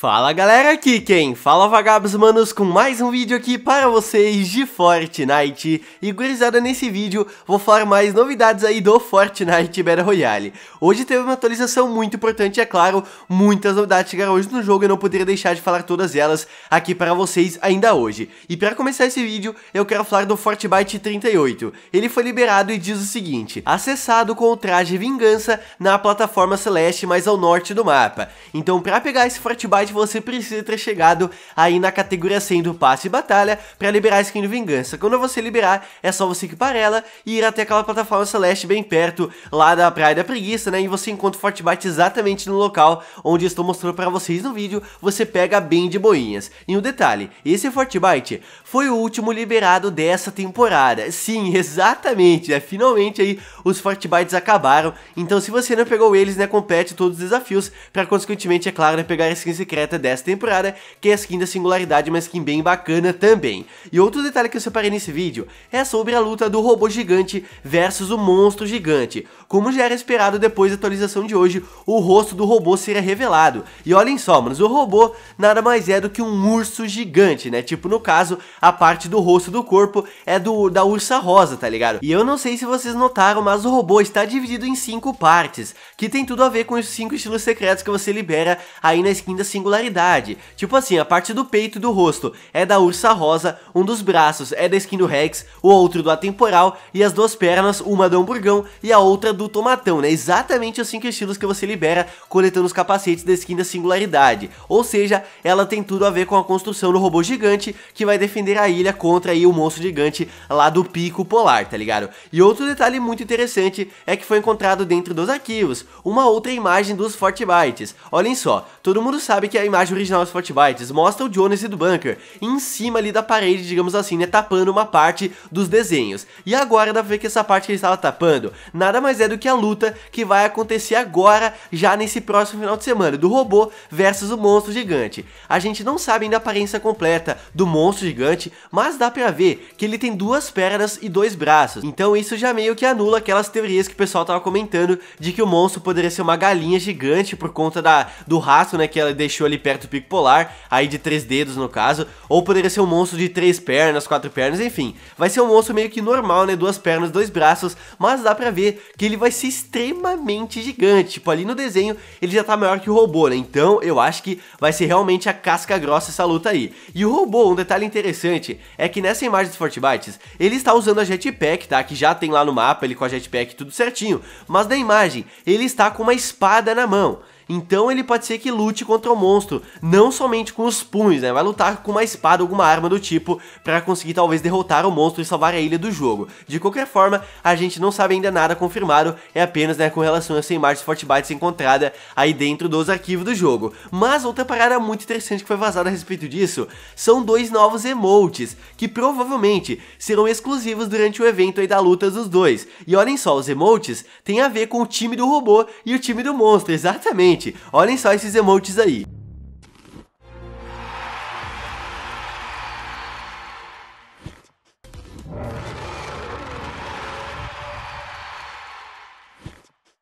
Fala galera aqui quem? Fala vagabos manos com mais um vídeo aqui para vocês de Fortnite E gurizada nesse vídeo vou falar mais novidades aí do Fortnite Battle Royale Hoje teve uma atualização muito importante, é claro, muitas novidades chegaram hoje no jogo Eu não poderia deixar de falar todas elas aqui para vocês ainda hoje E para começar esse vídeo eu quero falar do Fortnite 38 Ele foi liberado e diz o seguinte Acessado com o traje Vingança na plataforma Celeste mais ao norte do mapa Então para pegar esse Fortnite mas você precisa ter chegado aí na categoria 100 do passe e batalha para liberar a skin de Vingança. Quando você liberar, é só você equipar ela e ir até aquela plataforma celeste bem perto lá da Praia da Preguiça, né? E você encontra o Fortbite exatamente no local onde estou mostrando para vocês no vídeo, você pega bem de boinhas. E um detalhe, esse Fortbite foi o último liberado dessa temporada. Sim, exatamente, né? Finalmente aí os Fortbites acabaram. Então se você não pegou eles, né, compete todos os desafios para consequentemente, é claro, né, pegar a skin secreta secreta dessa temporada, que é a skin da Singularidade, mas skin bem bacana também. E outro detalhe que eu separei nesse vídeo é sobre a luta do robô gigante versus o monstro gigante. Como já era esperado depois da atualização de hoje, o rosto do robô será revelado. E olhem só, manos, o robô nada mais é do que um urso gigante, né? Tipo, no caso, a parte do rosto do corpo é do da ursa rosa, tá ligado? E eu não sei se vocês notaram, mas o robô está dividido em cinco partes, que tem tudo a ver com os cinco estilos secretos que você libera aí na skin da Singularidade singularidade. Tipo assim, a parte do peito e do rosto é da Ursa Rosa, um dos braços é da skin do Rex, o outro do Atemporal e as duas pernas, uma do Hamburgão e a outra do Tomatão, né? Exatamente assim os cinco estilos que você libera coletando os capacetes da skin da singularidade. Ou seja, ela tem tudo a ver com a construção do robô gigante que vai defender a ilha contra aí o monstro gigante lá do Pico Polar, tá ligado? E outro detalhe muito interessante é que foi encontrado dentro dos arquivos uma outra imagem dos Fortbytes. Olhem só, todo mundo sabe que a imagem original dos Spot mostra o Jonas e do Bunker em cima ali da parede, digamos assim, né, tapando uma parte dos desenhos. E agora dá pra ver que essa parte que ele estava tapando nada mais é do que a luta que vai acontecer agora, já nesse próximo final de semana, do robô versus o monstro gigante. A gente não sabe ainda a aparência completa do monstro gigante, mas dá pra ver que ele tem duas pernas e dois braços, então isso já meio que anula aquelas teorias que o pessoal tava comentando de que o monstro poderia ser uma galinha gigante por conta da, do rastro, né, que ela deixou deixou ali perto do Pico Polar, aí de três dedos no caso, ou poderia ser um monstro de três pernas, quatro pernas, enfim. Vai ser um monstro meio que normal, né, duas pernas, dois braços, mas dá pra ver que ele vai ser extremamente gigante, tipo ali no desenho ele já tá maior que o robô, né, então eu acho que vai ser realmente a casca grossa essa luta aí. E o robô, um detalhe interessante, é que nessa imagem dos Fortbytes, ele está usando a jetpack, tá, que já tem lá no mapa, ele com a jetpack tudo certinho, mas na imagem ele está com uma espada na mão. Então ele pode ser que lute contra o monstro, não somente com os punhos, né? Vai lutar com uma espada ou alguma arma do tipo para conseguir talvez derrotar o monstro e salvar a ilha do jogo. De qualquer forma, a gente não sabe ainda nada confirmado, é apenas né, com relação a essa imagem de Fortbytes encontrada aí dentro dos arquivos do jogo. Mas outra parada muito interessante que foi vazada a respeito disso são dois novos emotes, que provavelmente serão exclusivos durante o evento aí da luta dos dois. E olhem só, os emotes têm a ver com o time do robô e o time do monstro, exatamente gente, olhem só esses emotes aí.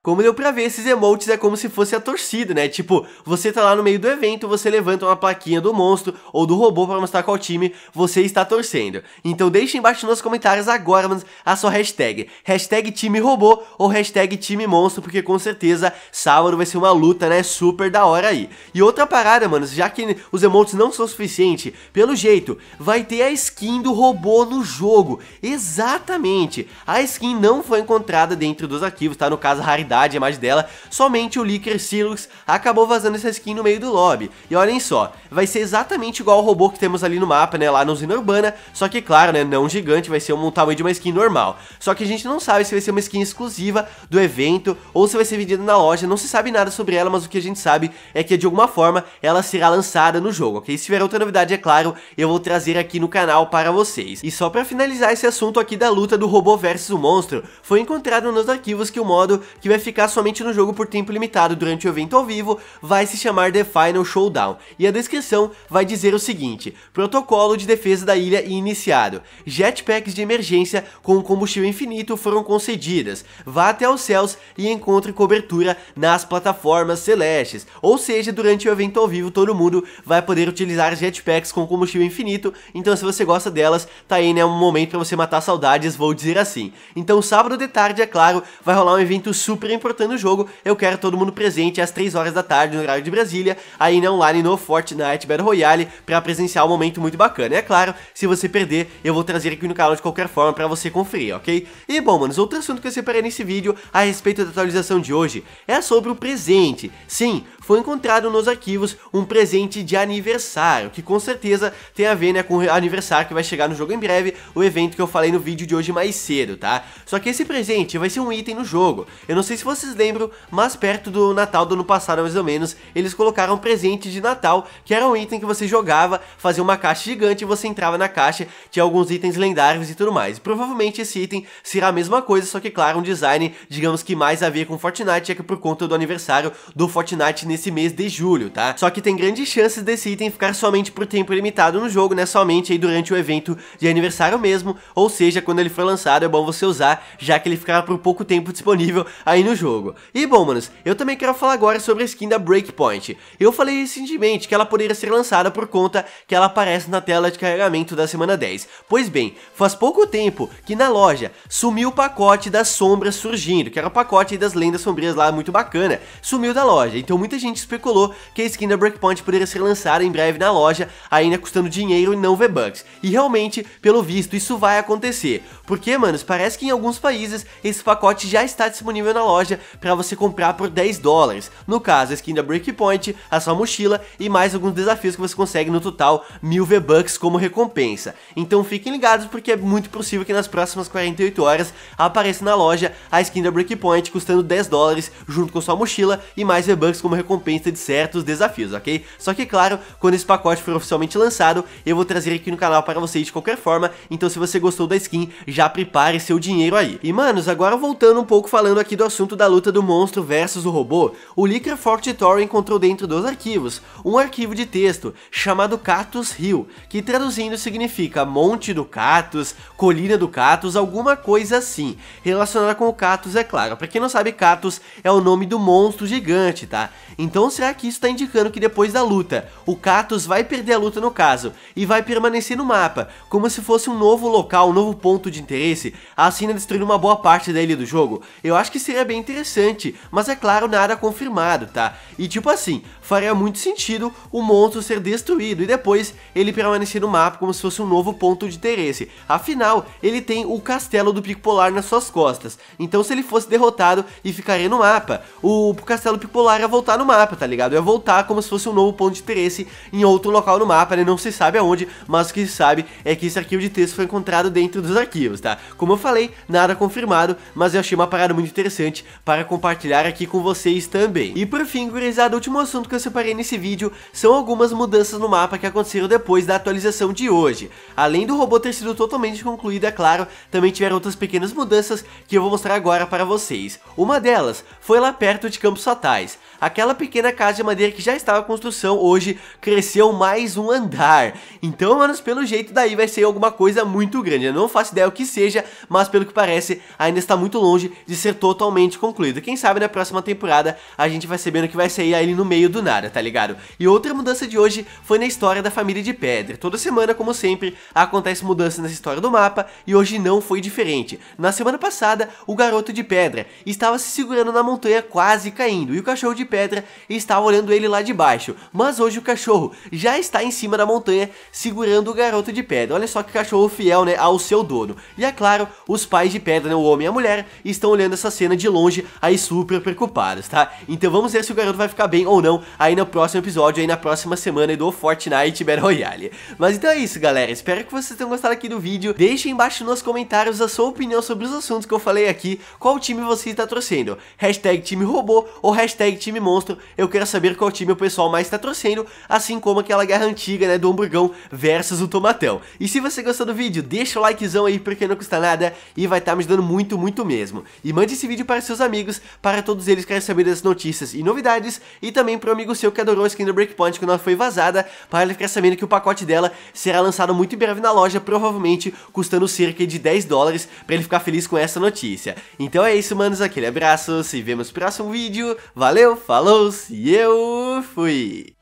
Como deu pra ver, esses emotes é como se fosse a torcida, né? Tipo, você tá lá no meio do evento, você levanta uma plaquinha do monstro ou do robô para mostrar qual time você está torcendo. Então deixa embaixo nos comentários agora, mano, a sua hashtag. Hashtag time robô ou hashtag time monstro, porque com certeza sábado vai ser uma luta, né? Super da hora aí. E outra parada, mano, já que os emotes não são suficientes, pelo jeito, vai ter a skin do robô no jogo. Exatamente. A skin não foi encontrada dentro dos arquivos, tá? No caso, raridade verdade, a dela, somente o leaker Silux acabou vazando essa skin no meio do lobby. E olhem só, vai ser exatamente igual ao robô que temos ali no mapa, né, lá na usina urbana, só que claro, né, não gigante, vai ser um tamanho de uma skin normal. Só que a gente não sabe se vai ser uma skin exclusiva do evento ou se vai ser vendida na loja, não se sabe nada sobre ela, mas o que a gente sabe é que de alguma forma ela será lançada no jogo, ok? Se tiver outra novidade, é claro, eu vou trazer aqui no canal para vocês. E só para finalizar esse assunto aqui da luta do robô versus o monstro, foi encontrado nos arquivos que o modo que vai ficar somente no jogo por tempo limitado durante o evento ao vivo, vai se chamar The Final Showdown, e a descrição vai dizer o seguinte, protocolo de defesa da ilha iniciado, jetpacks de emergência com combustível infinito foram concedidas, vá até os céus e encontre cobertura nas plataformas celestes, ou seja, durante o evento ao vivo todo mundo vai poder utilizar jetpacks com combustível infinito, então se você gosta delas, tá aí né, um momento para você matar saudades, vou dizer assim. Então sábado de tarde, é claro, vai rolar um evento super importando o jogo, eu quero todo mundo presente às 3 horas da tarde no horário de Brasília, aí na online no Fortnite Battle Royale, para presenciar um momento muito bacana. E é claro, se você perder, eu vou trazer aqui no canal de qualquer forma para você conferir, ok? E bom, manos, outro assunto que eu separei nesse vídeo a respeito da atualização de hoje é sobre o presente. Sim, foi encontrado nos arquivos um presente de aniversário, que com certeza tem a ver né, com o aniversário que vai chegar no jogo em breve, o evento que eu falei no vídeo de hoje mais cedo, tá? Só que esse presente vai ser um item no jogo. Eu não sei se vocês lembram, mais perto do Natal do ano passado, mais ou menos, eles colocaram um presente de Natal, que era um item que você jogava, fazia uma caixa gigante e você entrava na caixa, tinha alguns itens lendários e tudo mais. provavelmente esse item será a mesma coisa, só que claro, um design, digamos que mais a ver com Fortnite, é que por conta do aniversário do Fortnite nesse mês de julho, tá? Só que tem grandes chances desse item ficar somente por tempo limitado no jogo, né? Somente aí durante o evento de aniversário mesmo, ou seja, quando ele for lançado é bom você usar, já que ele ficará por pouco tempo disponível aí no jogo. E bom, manos, eu também quero falar agora sobre a skin da Breakpoint. Eu falei recentemente que ela poderia ser lançada por conta que ela aparece na tela de carregamento da semana 10. Pois bem, faz pouco tempo que na loja sumiu o pacote das sombras surgindo, que era o pacote das lendas sombrias lá, muito bacana, sumiu da loja. Então muita gente especulou que a skin da Breakpoint poderia ser lançada em breve na loja, ainda custando dinheiro e não V-Bucks. E realmente, pelo visto, isso vai acontecer. Porque, manos, parece que em alguns países esse pacote já está disponível na loja loja para você comprar por 10 dólares. No caso, a skin da Breakpoint, a sua mochila e mais alguns desafios que você consegue no total mil V-Bucks como recompensa. Então fiquem ligados porque é muito possível que nas próximas 48 horas apareça na loja a skin da Breakpoint custando 10 dólares junto com sua mochila e mais V-Bucks como recompensa de certos desafios, ok? Só que claro, quando esse pacote for oficialmente lançado, eu vou trazer aqui no canal para vocês de qualquer forma, então se você gostou da skin, já prepare seu dinheiro aí. E manos, agora voltando um pouco falando aqui do assunto assunto da luta do monstro versus o robô, o Licraforte Thor encontrou dentro dos arquivos um arquivo de texto chamado Catus Hill, que traduzindo significa Monte do Catus, Colina do Catus, alguma coisa assim, relacionada com o Catus, é claro. Pra quem não sabe, Catus é o nome do monstro gigante, tá? Então será que isso tá indicando que depois da luta, o Catus vai perder a luta no caso, e vai permanecer no mapa, como se fosse um novo local, um novo ponto de interesse, assim destruindo uma boa parte da ilha do jogo? Eu acho que seria bem interessante, mas é claro, nada confirmado, tá? E tipo assim, faria muito sentido o monstro ser destruído e depois ele permanecer no mapa como se fosse um novo ponto de interesse. Afinal, ele tem o castelo do Pico Polar nas suas costas, então se ele fosse derrotado e ficaria no mapa, o castelo Pico Polar ia voltar no mapa, tá ligado? Ia voltar como se fosse um novo ponto de interesse em outro local no mapa, né? Não se sabe aonde, mas o que se sabe é que esse arquivo de texto foi encontrado dentro dos arquivos, tá? Como eu falei, nada confirmado, mas eu achei uma parada muito interessante para compartilhar aqui com vocês também. E por fim, gurizada, o último assunto que eu separei nesse vídeo são algumas mudanças no mapa que aconteceram depois da atualização de hoje. Além do robô ter sido totalmente concluído, é claro, também tiveram outras pequenas mudanças que eu vou mostrar agora para vocês. Uma delas foi lá perto de Campos Fatais. Aquela pequena casa de madeira que já estava em construção hoje cresceu mais um andar. Então, manos, pelo jeito daí vai ser alguma coisa muito grande. Eu não faço ideia o que seja, mas pelo que parece, ainda está muito longe de ser totalmente concluído. Quem sabe na próxima temporada a gente vai sabendo que vai sair ele no meio do nada, tá ligado? E outra mudança de hoje foi na história da família de Pedra. Toda semana, como sempre, acontece mudança nessa história do mapa e hoje não foi diferente. Na semana passada, o garoto de pedra estava se segurando na montanha quase caindo e o cachorro de pedra e estava olhando ele lá de baixo. Mas hoje o cachorro já está em cima da montanha segurando o garoto de pedra. Olha só que cachorro fiel, né, ao seu dono. E é claro, os pais de pedra, né, o homem e a mulher, estão olhando essa cena de longe aí super preocupados, tá? Então vamos ver se o garoto vai ficar bem ou não aí no próximo episódio, aí na próxima semana do Fortnite Battle Royale. Mas então é isso, galera. Espero que vocês tenham gostado aqui do vídeo. Deixem embaixo nos comentários a sua opinião sobre os assuntos que eu falei aqui. Qual time você está torcendo? Hashtag time robô ou hashtag time time monstro, eu quero saber qual time o pessoal mais tá torcendo, assim como aquela guerra antiga, né, do Hamburgão versus o Tomatão. E se você gostou do vídeo, deixa o likezão aí porque não custa nada e vai estar tá me ajudando muito, muito mesmo. E mande esse vídeo para seus amigos, para todos eles que querem saber das notícias e novidades, e também para o amigo seu que adorou a skin do Breakpoint quando ela foi vazada, para ele ficar sabendo que o pacote dela será lançado muito em breve na loja, provavelmente custando cerca de 10 dólares, para ele ficar feliz com essa notícia. Então é isso, manos, aquele abraço, se vemos no próximo vídeo, valeu, falou-se, eu fui!